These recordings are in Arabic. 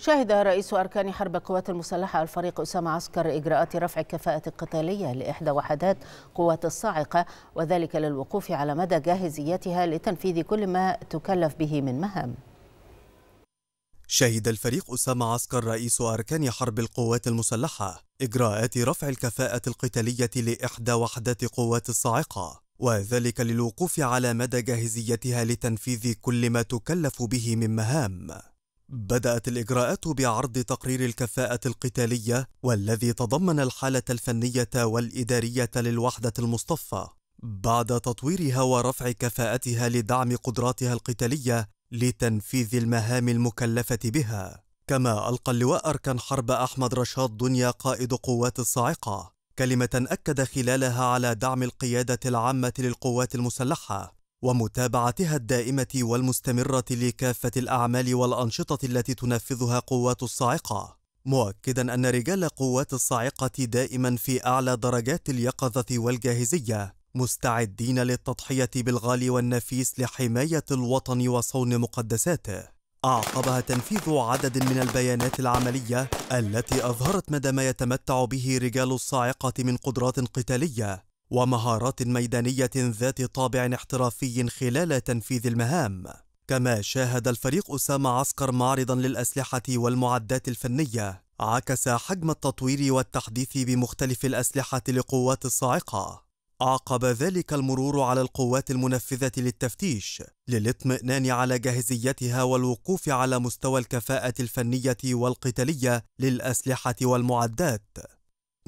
شهد رئيس أركان حرب القوات المسلحة الفريق أسامة عسكر إجراءات رفع الكفاءة القتالية لإحدى وحدات قوات الصاعقة وذلك للوقوف على مدى جاهزيتها لتنفيذ كل ما تكلف به من مهام شهد الفريق أسامة عسكر رئيس أركان حرب القوات المسلحة إجراءات رفع الكفاءة القتالية لإحدى وحدات قوات الصاعقة وذلك للوقوف على مدى جاهزيتها لتنفيذ كل ما تكلف به من مهام بدأت الإجراءات بعرض تقرير الكفاءة القتالية والذي تضمن الحالة الفنية والإدارية للوحدة المصطفى بعد تطويرها ورفع كفاءتها لدعم قدراتها القتالية لتنفيذ المهام المكلفة بها كما ألقى اللواء أركان حرب أحمد رشاد دنيا قائد قوات الصاعقة كلمة أكد خلالها على دعم القيادة العامة للقوات المسلحة ومتابعتها الدائمة والمستمرة لكافة الأعمال والأنشطة التي تنفذها قوات الصاعقة مؤكدا أن رجال قوات الصاعقة دائما في أعلى درجات اليقظة والجاهزية مستعدين للتضحية بالغالي والنفيس لحماية الوطن وصون مقدساته أعقبها تنفيذ عدد من البيانات العملية التي أظهرت مدى ما يتمتع به رجال الصاعقة من قدرات قتالية ومهارات ميدانية ذات طابع احترافي خلال تنفيذ المهام كما شاهد الفريق أسامة عسكر معرضا للأسلحة والمعدات الفنية عكس حجم التطوير والتحديث بمختلف الأسلحة لقوات الصاعقة عقب ذلك المرور على القوات المنفذة للتفتيش للاطمئنان على جاهزيتها والوقوف على مستوى الكفاءة الفنية والقتالية للأسلحة والمعدات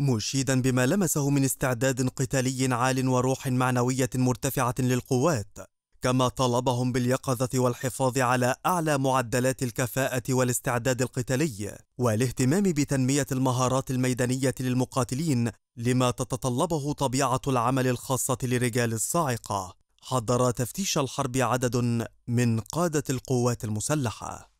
مشيدا بما لمسه من استعداد قتالي عال وروح معنوية مرتفعة للقوات كما طالبهم باليقظة والحفاظ على أعلى معدلات الكفاءة والاستعداد القتالي والاهتمام بتنمية المهارات الميدانية للمقاتلين لما تتطلبه طبيعة العمل الخاصة لرجال الصاعقة حضر تفتيش الحرب عدد من قادة القوات المسلحة